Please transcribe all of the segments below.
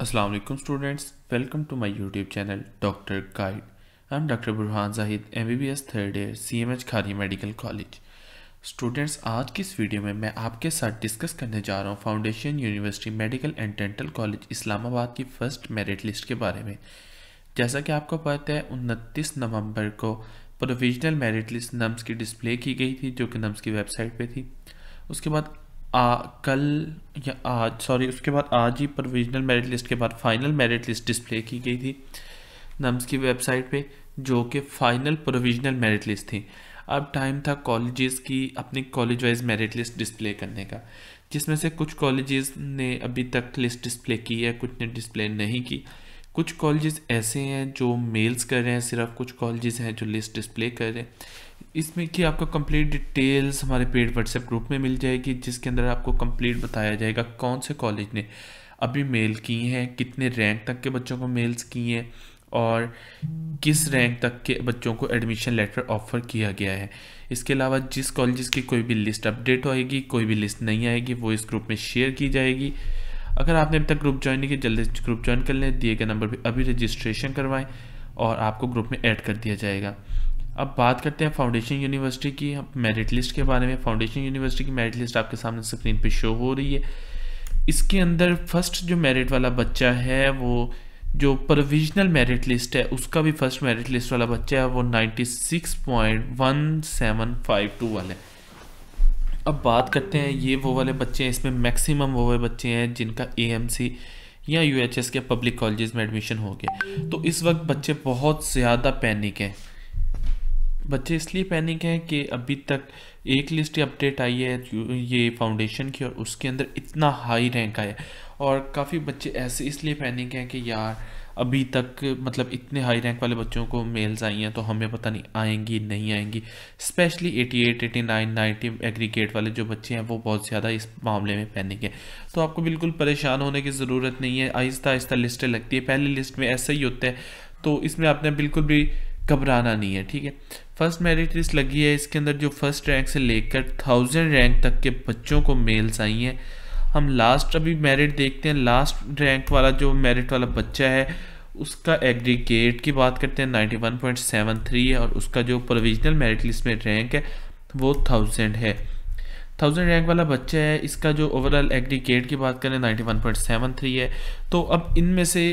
अस्सलाम वालेकुम students welcome to my YouTube channel doctor guide I am doctor Burhan Zahid MBBS third year CMH Kharian medical college students आज की इस video में मैं आपके साथ डिस्कस करने जा रहा हूँ Foundation University Medical and Dental College Islamabad की फ़र्स्ट मेरिट लिस्ट के बारे में जैसा कि आपको पता है उनतीस नवम्बर को प्रोविजनल मेरिट लिस्ट नम्स की डिस्प्ले की गई थी जो कि नम्स की वेबसाइट पर थी उसके बाद आ, कल या आज सॉरी उसके बाद आज ही प्रोविजनल मेरिट लिस्ट के बाद फाइनल मेरिट लिस्ट डिस्प्ले की गई थी नम्स की वेबसाइट पे जो कि फाइनल प्रोविजनल मेरिट लिस्ट थी अब टाइम था कॉलेजेस की अपनी college wise merit list display करने का जिसमें से कुछ कॉलेजेस ने अभी तक लिस्ट डिस्प्ले की है कुछ ने डिस्प्ले नहीं की कुछ कॉलेजेस ऐसे हैं जो मेल्स कर रहे हैं सिर्फ कुछ कॉलेजेस हैं जो लिस्ट डिस्प्ले कर रहे हैं इसमें कि आपको कंप्लीट डिटेल्स हमारे पेड व्हाट्सएप ग्रुप में मिल जाएगी जिसके अंदर आपको कंप्लीट बताया जाएगा कौन से कॉलेज ने अभी मेल की हैं कितने रैंक तक के बच्चों को मेल्स की हैं और किस रैंक तक के बच्चों को एडमिशन लेटर ऑफ़र किया गया है इसके अलावा जिस कॉलेज की कोई भी लिस्ट अपडेट होएगी कोई भी लिस्ट नहीं आएगी वो इस ग्रुप में शेयर की जाएगी अगर आपने अभी तक ग्रुप ज्वाइन नहीं किया जल्दी ग्रुप ज्वाइन कर लें दिए गए नंबर पर अभी रजिस्ट्रेशन करवाएं और आपको ग्रुप में ऐड कर दिया जाएगा अब बात करते हैं फाउंडेशन यूनिवर्सिटी की मेरिट लिस्ट के बारे में फाउंडेशन यूनिवर्सिटी की मेरिट लिस्ट आपके सामने स्क्रीन पे शो हो रही है इसके अंदर फर्स्ट जो मेरिट वाला बच्चा है वो जो प्रोविजनल मेरिट लिस्ट है उसका भी फर्स्ट मेरिट लिस्ट वाला बच्चा है वो फाइव टू वाले अब बात करते हैं ये वो वाले बच्चे हैं इसमें मैक्सिमम वो वाले बच्चे हैं जिनका ए या यू के पब्लिक कॉलेज में एडमिशन हो गया तो इस वक्त बच्चे बहुत ज़्यादा पैनिक हैं बच्चे इसलिए पैनिक हैं कि अभी तक एक लिस्ट अपडेट आई है ये फाउंडेशन की और उसके अंदर इतना हाई रैंक आया और काफ़ी बच्चे ऐसे इसलिए पैनिक हैं कि यार अभी तक मतलब इतने हाई रैंक वाले बच्चों को मेल्स आई हैं तो हमें पता नहीं आएंगी नहीं आएंगी स्पेशली 88, 89, 90 एग्रीगेट वाले जो बच्चे हैं वो बहुत ज़्यादा इस मामले में पैनिक हैं तो आपको बिल्कुल परेशान होने की ज़रूरत नहीं है आहिस्ता आहिस्ता लिस्टें लगती है पहली लिस्ट में ऐसा ही होता है तो इसमें आपने बिल्कुल भी घबराना नहीं है ठीक है फर्स्ट मेरिट लिस्ट लगी है इसके अंदर जो फर्स्ट रैंक से लेकर थाउजेंड रैंक तक के बच्चों को मेल्स आई हैं हम लास्ट अभी मेरिट देखते हैं लास्ट रैंक वाला जो मेरिट वाला बच्चा है उसका एग्रीगेट की बात करते हैं ninety one point seven three है और उसका जो प्रोविजनल मेरिट लिस्ट में रैंक है वो थाउजेंड है थाउजेंड रैंक वाला बच्चा है इसका जो ओवरऑल एग्रीगेट की बात करें ninety one point seven three है तो अब इनमें से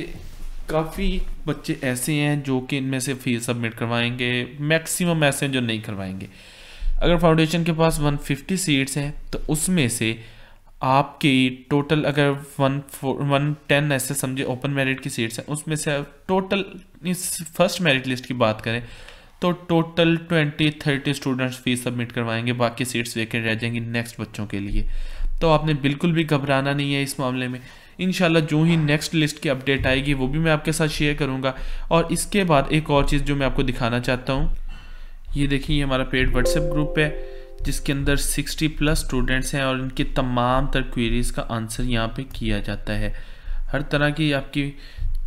काफ़ी बच्चे ऐसे हैं जो कि इनमें से फीस सबमिट करवाएंगे मैक्सिमम ऐसे हैं जो नहीं करवाएंगे अगर फाउंडेशन के पास 150 सीट्स हैं तो उसमें से आपकी टोटल अगर वन वन टेन ऐसे समझे ओपन मेरिट की सीट्स हैं उसमें से टोटल इस फर्स्ट मेरिट लिस्ट की बात करें तो total twenty thirty students fees submit करवाएंगे बाकी सीट्स वेकेंट रह जाएंगी नेक्स्ट बच्चों के लिए तो आपने बिल्कुल भी घबराना नहीं है इस मामले में इन जो ही नेक्स्ट लिस्ट की अपडेट आएगी वो भी मैं आपके साथ शेयर करूँगा और इसके बाद एक और चीज़ जो मैं आपको दिखाना चाहता हूँ ये देखिए ये हमारा पेड व्हाट्सएप ग्रुप है जिसके अंदर 60 प्लस स्टूडेंट्स हैं और इनकी तमाम तर क्वेरीज़ का आंसर यहाँ पे किया जाता है हर तरह की आपकी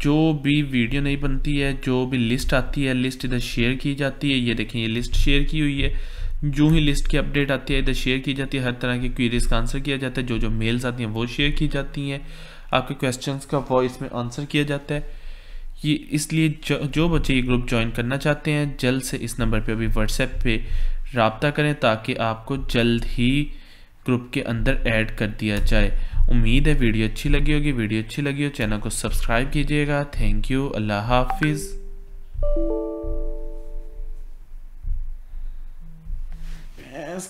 जो भी वीडियो नहीं बनती है जो भी लिस्ट आती है लिस्ट इधर शेयर की जाती है ये देखें ये लिस्ट शेयर की हुई है जो ही लिस्ट की अपडेट आती है इधर शेयर की जाती है हर तरह की क्वेरीज का आंसर किया जाता है जो जो मेल्स आती हैं वो शेयर की जाती हैं आपके क्वेश्चन का वो इसमें आंसर किया जाता है ये इसलिए जो, जो बच्चे ये ग्रुप ज्वाइन करना चाहते हैं जल्द से इस नंबर पे अभी व्हाट्सएप पे रबता करें ताकि आपको जल्द ही ग्रुप के अंदर ऐड कर दिया जाए उम्मीद है वीडियो अच्छी लगी होगी वीडियो अच्छी लगी हो चैनल को सब्सक्राइब कीजिएगा थैंक यू अल्लाह हाफिज़